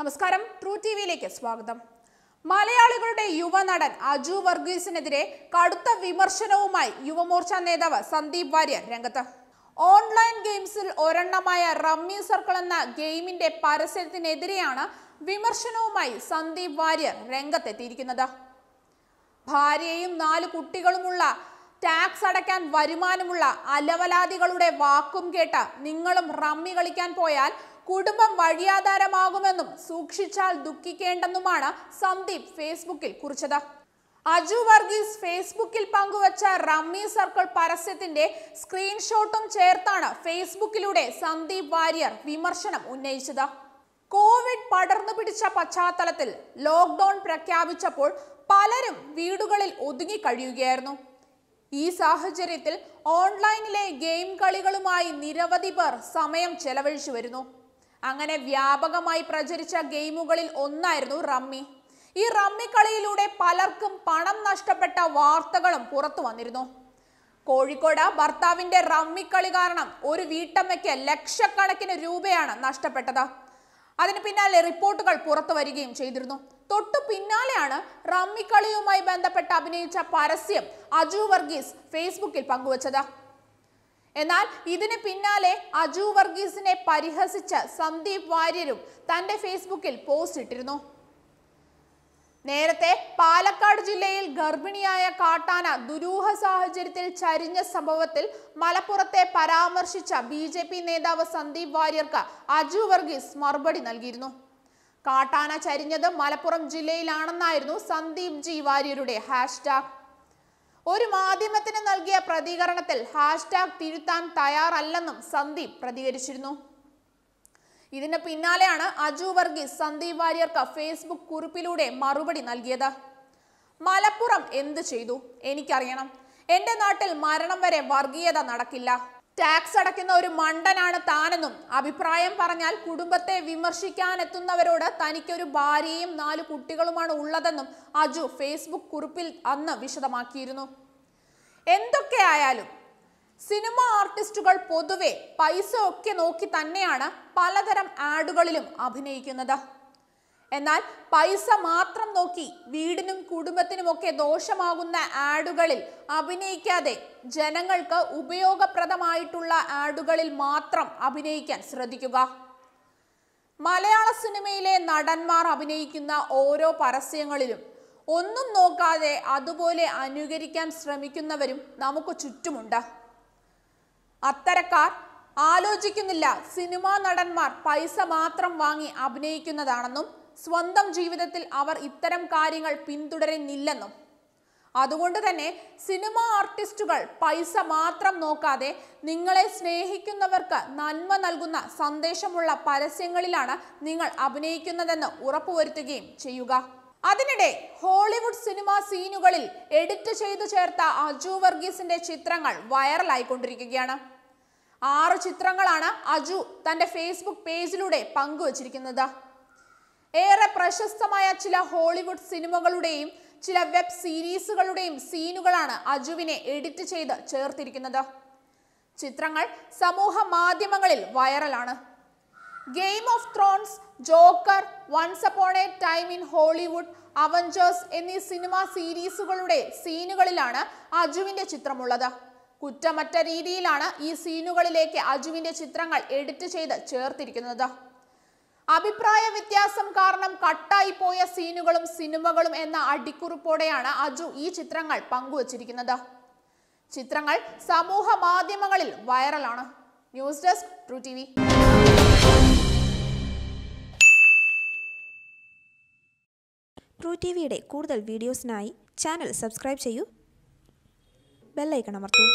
നമസ്കാരം true T വിയിലേക്ക് സ്വാഗതം മലയാളികളുടെ യുവനടൻ അജു വർഗീസിനെതിരെ കടുത്ത വിമർശനവുമായി യുവമോർച്ച നേതാവ് സന്ദീപ് വാര്യർ രംഗത്ത് ഓൺലൈൻ ഗെയിംസിൽ ഒരെണ്ണമായ റമ്മി സർക്കിൾ എന്ന ഗെയിമിന്റെ പരസ്യത്തിനെതിരെയാണ് വിമർശനവുമായി സന്ദീപ് വാര്യർ രംഗത്തെത്തിയിരിക്കുന്നത് ഭാര്യയും നാല് കുട്ടികളുമുള്ള ടാക്സ് അടയ്ക്കാൻ വരുമാനമുള്ള അലവലാദികളുടെ വാക്കും കേട്ട് നിങ്ങളും റമ്മി കളിക്കാൻ പോയാൽ കുടുംബം വഴിയാധാരമാകുമെന്നും സൂക്ഷിച്ചാൽ ദുഃഖിക്കേണ്ടെന്നുമാണ് സന്ദീപ് ഫേസ്ബുക്കിൽ കുറിച്ചത് അജു വർഗീസ് ഫേസ്ബുക്കിൽ പങ്കുവച്ച റമ്മി സർക്കിൾ പരസ്യത്തിന്റെ സ്ക്രീൻഷോട്ടും ചേർത്താണ് ഫേസ്ബുക്കിലൂടെ സന്ദീപ് വാര്യർ വിമർശനം ഉന്നയിച്ചത് കോവിഡ് പടർന്നു പിടിച്ച പശ്ചാത്തലത്തിൽ ലോക്ക്ഡൌൺ പ്രഖ്യാപിച്ചപ്പോൾ പലരും വീടുകളിൽ ഒതുങ്ങി കഴിയുകയായിരുന്നു ഈ സാഹചര്യത്തിൽ ഓൺലൈനിലെ ഗെയിം കളികളുമായി നിരവധി പേർ സമയം ചെലവഴിച്ചു വരുന്നു അങ്ങനെ വ്യാപകമായി പ്രചരിച്ച ഗെയിമുകളിൽ ഒന്നായിരുന്നു റമ്മി ഈ റമ്മി കളിയിലൂടെ പലർക്കും പണം നഷ്ടപ്പെട്ട വാർത്തകളും പുറത്തു വന്നിരുന്നു കോഴിക്കോട് ഭർത്താവിന്റെ കളി കാരണം ഒരു വീട്ടമ്മയ്ക്ക് ലക്ഷക്കണക്കിന് രൂപയാണ് നഷ്ടപ്പെട്ടത് അതിന് പിന്നാലെ റിപ്പോർട്ടുകൾ പുറത്തു വരികയും ചെയ്തിരുന്നു തൊട്ടു പിന്നാലെയാണ് റമ്മിക്കളിയുമായി ബന്ധപ്പെട്ട് അഭിനയിച്ച പരസ്യം അജു വർഗീസ് ഫേസ്ബുക്കിൽ പങ്കുവച്ചത് എന്നാൽ ഇതിന് പിന്നാലെ അജു വർഗീസിനെ പരിഹസിച്ച സന്ദീപ് വാര്യരും തന്റെ ഫേസ്ബുക്കിൽ പോസ്റ്റ് ഇട്ടിരുന്നു നേരത്തെ പാലക്കാട് ജില്ലയിൽ ഗർഭിണിയായ കാട്ടാന ദുരൂഹ സാഹചര്യത്തിൽ ചരിഞ്ഞ സംഭവത്തിൽ മലപ്പുറത്തെ പരാമർശിച്ച ബി ജെ പി നേതാവ് സന്ദീപ് വാര്യർക്ക് അജു വർഗീസ് മറുപടി നൽകിയിരുന്നു കാട്ടാന ചരിഞ്ഞത് മലപ്പുറം ജില്ലയിലാണെന്നായിരുന്നു സന്ദീപ് ജി വാര്യരുടെ ഹാഷ്ടാഗ് ഒരു മാധ്യമത്തിന് നൽകിയ പ്രതികരണത്തിൽ ഹാഷ്ടാഗ് തിരുത്താൻ തയ്യാറല്ലെന്നും സന്ദീപ് പ്രതികരിച്ചിരുന്നു ഇതിന് പിന്നാലെയാണ് അജു വർഗീസ് സന്ദീപ് വാര്യർക്ക് ഫേസ്ബുക്ക് കുറിപ്പിലൂടെ മറുപടി നൽകിയത് മലപ്പുറം എന്ത് ചെയ്തു എനിക്കറിയണം എന്റെ നാട്ടിൽ മരണം വരെ വർഗീയത നടക്കില്ല ടാക്സ് അടയ്ക്കുന്ന ഒരു മണ്ടനാണ് താനെന്നും അഭിപ്രായം പറഞ്ഞാൽ കുടുംബത്തെ വിമർശിക്കാൻ എത്തുന്നവരോട് തനിക്കൊരു ഭാര്യയും നാല് കുട്ടികളുമാണ് ഉള്ളതെന്നും അജു ഫേസ്ബുക്ക് കുറിപ്പിൽ അന്ന് വിശദമാക്കിയിരുന്നു എന്തൊക്കെയായാലും സിനിമ ആർട്ടിസ്റ്റുകൾ പൊതുവെ പൈസ ഒക്കെ നോക്കി തന്നെയാണ് പലതരം ആഡുകളിലും അഭിനയിക്കുന്നത് എന്നാൽ പൈസ മാത്രം നോക്കി വീടിനും കുടുംബത്തിനുമൊക്കെ ദോഷമാകുന്ന ആഡുകളിൽ അഭിനയിക്കാതെ ജനങ്ങൾക്ക് ഉപയോഗപ്രദമായിട്ടുള്ള ആഡുകളിൽ മാത്രം അഭിനയിക്കാൻ ശ്രദ്ധിക്കുക മലയാള സിനിമയിലെ നടന്മാർ അഭിനയിക്കുന്ന ഓരോ പരസ്യങ്ങളിലും ഒന്നും നോക്കാതെ അതുപോലെ അനുകരിക്കാൻ ശ്രമിക്കുന്നവരും നമുക്ക് ചുറ്റുമുണ്ട് അത്തരക്കാർ ആലോചിക്കുന്നില്ല സിനിമാ നടന്മാർ പൈസ മാത്രം വാങ്ങി അഭിനയിക്കുന്നതാണെന്നും സ്വന്തം ജീവിതത്തിൽ അവർ ഇത്തരം കാര്യങ്ങൾ പിന്തുടരുന്നില്ലെന്നും അതുകൊണ്ട് തന്നെ സിനിമ ആർട്ടിസ്റ്റുകൾ പൈസ മാത്രം നോക്കാതെ നിങ്ങളെ സ്നേഹിക്കുന്നവർക്ക് നന്മ നൽകുന്ന സന്ദേശമുള്ള പരസ്യങ്ങളിലാണ് നിങ്ങൾ അഭിനയിക്കുന്നതെന്ന് ഉറപ്പുവരുത്തുകയും ചെയ്യുക അതിനിടെ ഹോളിവുഡ് സിനിമാ സീനുകളിൽ എഡിറ്റ് ചെയ്തു ചേർത്ത അജു വർഗീസിന്റെ ചിത്രങ്ങൾ വൈറലായിക്കൊണ്ടിരിക്കുകയാണ് ആറ് ചിത്രങ്ങളാണ് അജു തന്റെ ഫേസ്ബുക്ക് പേജിലൂടെ പങ്കുവച്ചിരിക്കുന്നത് ഏറെ പ്രശസ്തമായ ചില ഹോളിവുഡ് സിനിമകളുടെയും ചില വെബ് സീരീസുകളുടെയും സീനുകളാണ് അജുവിനെ എഡിറ്റ് ചെയ്ത് ചേർത്തിരിക്കുന്നത് ചിത്രങ്ങൾ സമൂഹ മാധ്യമങ്ങളിൽ വൈറലാണ് Game of Thrones Joker Once Upon a Time in Hollywood Avengers എന്നീ സിനിമാ സീരീസുകളുടെ സീനുകളിലാണ് അജുവിന്റെ ചിത്രമുള്ളത് കുറ്റമറ്റ രീതിയിലാണ് ഈ സീനുകളിലേക്ക് അജുവിന്റെ ചിത്രങ്ങൾ എഡിറ്റ് ചെയ്ത് ചേർത്തിരിക്കുന്നത് അഭിപ്രായ വ്യത്യാസം കാരണം കട്ടായി പോയ സീനുകളും സിനിമകളും എന്ന അടിക്കുറിപ്പോടെയാണ് അജു ഈ ചിത്രങ്ങൾ പങ്കുവച്ചിരിക്കുന്നത് ചിത്രങ്ങൾ സമൂഹ മാധ്യമങ്ങളിൽ വൈറലാണ് news desk True T True T വിയുടെ കൂടുതൽ വീഡിയോസിനായി ചാനൽ സബ്സ്ക്രൈബ് ചെയ്യൂ ബെല്ലൈക്കൺ അമർത്തൂ